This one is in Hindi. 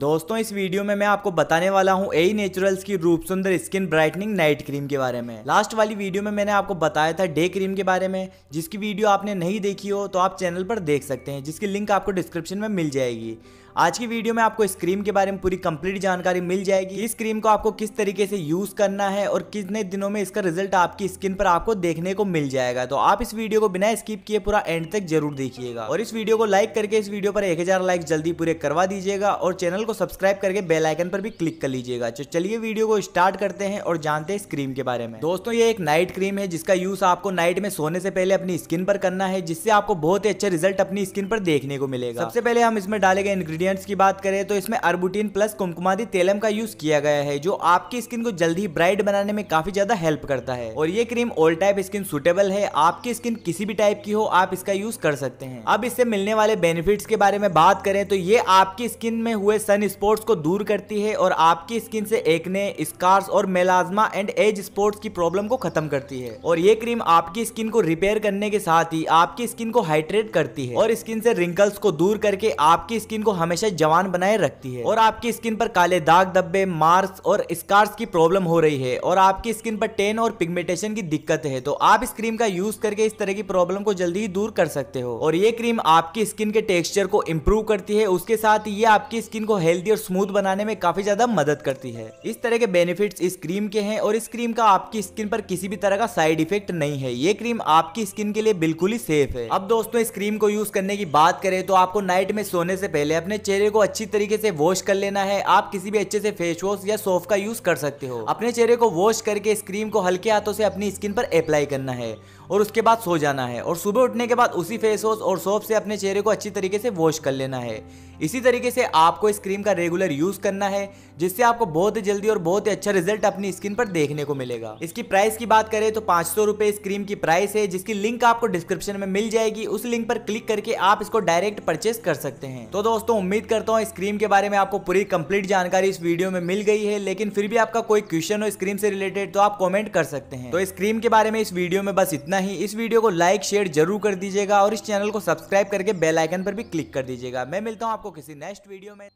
दोस्तों इस वीडियो में मैं आपको बताने वाला हूँ ए नेचुरल्स की रूप सुंदर स्किन ब्राइटनिंग नाइट क्रीम के बारे में लास्ट वाली वीडियो में मैंने आपको बताया था डे क्रीम के बारे में जिसकी वीडियो आपने नहीं देखी हो तो आप चैनल पर देख सकते हैं जिसकी लिंक आपको डिस्क्रिप्शन में मिल जाएगी आज की वीडियो में आपको इस क्रीम के बारे में पूरी कंप्लीट जानकारी मिल जाएगी इस क्रीम को आपको किस तरीके से यूज करना है और कितने दिनों में इसका रिजल्ट आपकी स्किन पर आपको देखने को मिल जाएगा तो आप इस वीडियो को बिना स्किप किए पूरा एंड तक जरूर देखिएगा और इस वीडियो को लाइक करके इस वीडियो पर एक लाइक जल्दी पूरे करवा दीजिएगा और चैनल को सब्सक्राइब करके बेलाइकन पर भी क्लिक कर लीजिएगा तो चलिए वीडियो को स्टार्ट करते हैं और जानते हैं इस क्रीम के बारे में दोस्तों ये एक नाइट क्रीम है जिसका यूज आपको नाइट में सोने से पहले अपनी स्किन पर करना है जिससे आपको बहुत ही अच्छा रिजल्ट अपनी स्किन पर देखने को मिलेगा सबसे पहले हम इसमें डालेंगे इनग्रीडियंट इंग्रेडिएंट्स की बात करें तो इसमें अर्बुटीन प्लस कुमकुमादी तेलम का यूज किया गया है जो आपकी स्किन को जल्दी ब्राइट बनाने में काफी ज्यादा हेल्प करता है और ये cream all type skin suitable है आपकी स्किन किसी भी टाइप की हो आप इसका यूज कर सकते हैं अब इससे मिलने वाले बेनिफिट्स के बारे में बात करें तो ये आपकी स्किन में हुए सन स्पॉट्स को दूर करती है और आपकी स्किन से एकने स्कार्स और मेलाजमा एंड एज स्पॉट्स की प्रॉब्लम को खत्म करती है और ये क्रीम आपकी स्किन को रिपेयर करने के साथ ही आपकी स्किन को हाइड्रेट करती है और स्किन से रिंकल्स को दूर करके आपकी स्किन को हमें हमेशा जवान बनाए रखती है और आपकी स्किन पर काले दाग धब्बे मार्क्स और स्कार्स की प्रॉब्लम हो रही है और आपकी स्किन पर टेन और पिगमेंटेशन की दिक्कत है तो आप इस क्रीम का यूज करके इस तरह की प्रॉब्लम को जल्दी ही दूर कर सकते हो और ये क्रीम आपकी स्किन के टेक्सचर को इम्प्रूव करती है उसके साथ ये आपकी स्किन को हेल्थी और स्मूथ बनाने में काफी ज्यादा मदद करती है इस तरह के बेनिफिट इस क्रीम के हैं और इस क्रीम का आपकी स्किन पर किसी भी तरह का साइड इफेक्ट नहीं है ये क्रीम आपकी स्किन के लिए बिल्कुल ही सेफ है अब दोस्तों इस क्रीम को यूज करने की बात करें तो आपको नाइट में सोने से पहले अपने चेहरे को अच्छी तरीके से वॉश कर लेना है आप किसी भी अच्छे से फेस वॉश या सोफ का यूज कर सकते हो अपने चेहरे को वॉश करके इस क्रीम को हल्के हाथों से अपनी स्किन पर अप्लाई करना है और उसके बाद सो जाना है और सुबह उठने के बाद उसी फेस वॉश और सोफ से अपने चेहरे को अच्छी तरीके से वॉश कर लेना है इसी तरीके से आपको इस क्रीम का रेगुलर यूज करना है जिससे आपको बहुत ही जल्दी और बहुत ही अच्छा रिजल्ट अपनी स्किन पर देखने को मिलेगा इसकी प्राइस की बात करें तो पांच सौ इस क्रीम की प्राइस है जिसकी लिंक आपको डिस्क्रिप्शन में मिल जाएगी उस लिंक पर क्लिक करके आप इसको डायरेक्ट परचेस कर सकते हैं तो दोस्तों उम्मीद करता हूँ इस क्रीम के बारे में आपको पूरी कंप्लीट जानकारी इस वीडियो में मिल गई है लेकिन फिर भी आपका कोई क्वेश्चन हो इस क्रीम से रिलेटेड तो आप कॉमेंट कर सकते हैं तो इस क्रीम के बारे में इस वीडियो में बस इतना ही इस वीडियो को लाइक शेयर जरूर कर दीजिएगा और इस चैनल को सब्सक्राइब करके बेलाइकन पर भी क्लिक कर दीजिएगा मैं मिलता हूँ आपको किसी नेक्स्ट वीडियो में